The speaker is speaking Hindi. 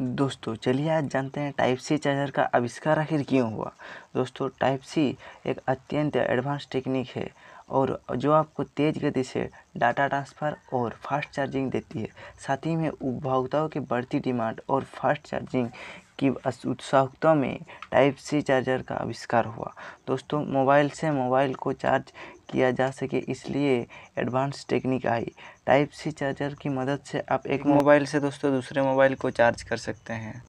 दोस्तों चलिए आज जानते हैं टाइप सी चार्जर का आविष्कार आखिर क्यों हुआ दोस्तों टाइप सी एक अत्यंत एडवांस टेक्निक है और जो आपको तेज़ गति से डाटा ट्रांसफ़र और फास्ट चार्जिंग देती है साथ ही में उपभोक्ताओं की बढ़ती डिमांड और फास्ट चार्जिंग की उत्साहता में टाइप सी चार्जर का आविष्कार हुआ दोस्तों मोबाइल से मोबाइल को चार्ज किया जा सके इसलिए एडवांस टेक्निक आई टाइप सी चार्जर की मदद से आप एक मोबाइल से दोस्तों दूसरे मोबाइल को चार्ज कर सकते हैं